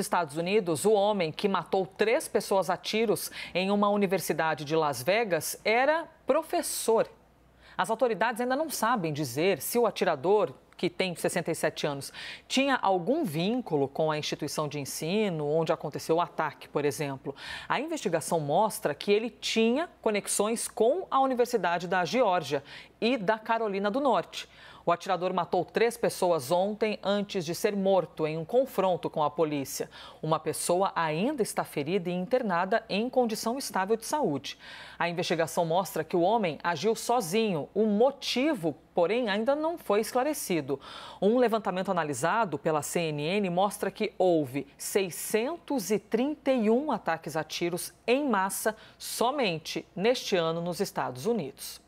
Estados Unidos, o homem que matou três pessoas a tiros em uma universidade de Las Vegas era professor. As autoridades ainda não sabem dizer se o atirador que tem 67 anos, tinha algum vínculo com a instituição de ensino onde aconteceu o ataque, por exemplo. A investigação mostra que ele tinha conexões com a Universidade da Geórgia e da Carolina do Norte. O atirador matou três pessoas ontem antes de ser morto em um confronto com a polícia. Uma pessoa ainda está ferida e internada em condição estável de saúde. A investigação mostra que o homem agiu sozinho. O motivo porém ainda não foi esclarecido. Um levantamento analisado pela CNN mostra que houve 631 ataques a tiros em massa somente neste ano nos Estados Unidos.